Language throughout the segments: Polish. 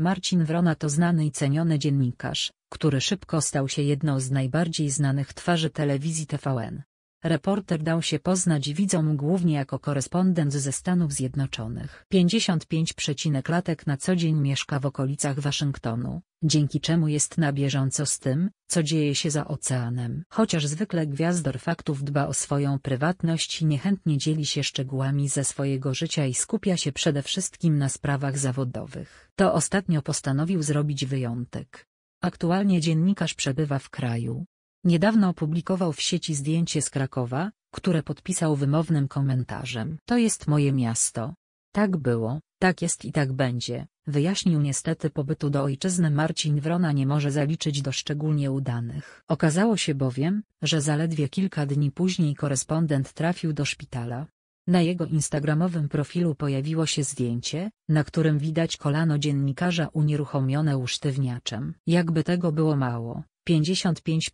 Marcin Wrona to znany i ceniony dziennikarz, który szybko stał się jedną z najbardziej znanych twarzy telewizji TVN. Reporter dał się poznać widzom głównie jako korespondent ze Stanów Zjednoczonych. 55 przecinek latek na co dzień mieszka w okolicach Waszyngtonu, dzięki czemu jest na bieżąco z tym, co dzieje się za oceanem. Chociaż zwykle gwiazdor faktów dba o swoją prywatność i niechętnie dzieli się szczegółami ze swojego życia i skupia się przede wszystkim na sprawach zawodowych, to ostatnio postanowił zrobić wyjątek. Aktualnie dziennikarz przebywa w kraju, Niedawno opublikował w sieci zdjęcie z Krakowa, które podpisał wymownym komentarzem. To jest moje miasto. Tak było, tak jest i tak będzie, wyjaśnił niestety pobytu do ojczyzny Marcin Wrona nie może zaliczyć do szczególnie udanych. Okazało się bowiem, że zaledwie kilka dni później korespondent trafił do szpitala. Na jego instagramowym profilu pojawiło się zdjęcie, na którym widać kolano dziennikarza unieruchomione usztywniaczem. Jakby tego było mało, 55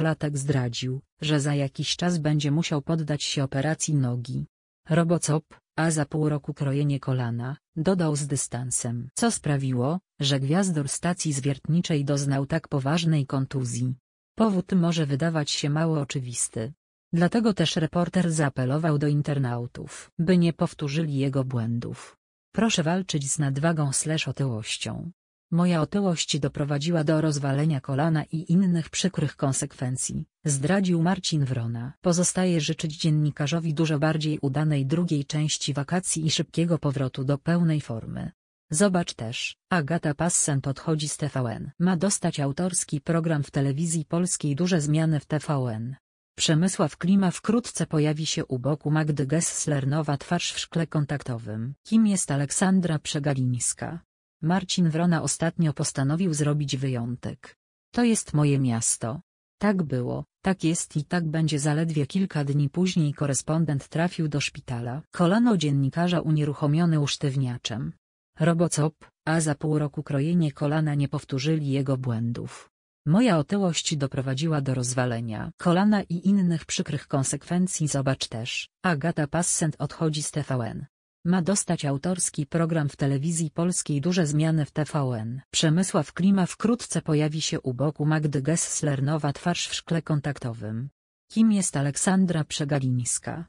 latek zdradził, że za jakiś czas będzie musiał poddać się operacji nogi. Robocop, a za pół roku krojenie kolana, dodał z dystansem. Co sprawiło, że gwiazdor stacji zwiertniczej doznał tak poważnej kontuzji. Powód może wydawać się mało oczywisty. Dlatego też reporter zaapelował do internautów, by nie powtórzyli jego błędów. Proszę walczyć z nadwagą slash otyłością. Moja otyłość doprowadziła do rozwalenia kolana i innych przykrych konsekwencji, zdradził Marcin Wrona. Pozostaje życzyć dziennikarzowi dużo bardziej udanej drugiej części wakacji i szybkiego powrotu do pełnej formy. Zobacz też, Agata Passent odchodzi z TVN. Ma dostać autorski program w telewizji polskiej duże zmiany w TVN. Przemysław Klima wkrótce pojawi się u boku Magdy Gessler nowa twarz w szkle kontaktowym. Kim jest Aleksandra Przegalińska? Marcin Wrona ostatnio postanowił zrobić wyjątek. To jest moje miasto. Tak było, tak jest i tak będzie zaledwie kilka dni później korespondent trafił do szpitala. Kolano dziennikarza unieruchomione usztywniaczem. Robocop, a za pół roku krojenie kolana nie powtórzyli jego błędów. Moja otyłość doprowadziła do rozwalenia kolana i innych przykrych konsekwencji zobacz też. Agata Passent odchodzi z TVN ma dostać autorski program w telewizji polskiej duże zmiany w TVN. Przemysław Klima wkrótce pojawi się u boku Magdy Gessler nowa twarz w szkle kontaktowym. Kim jest Aleksandra Przegalińska?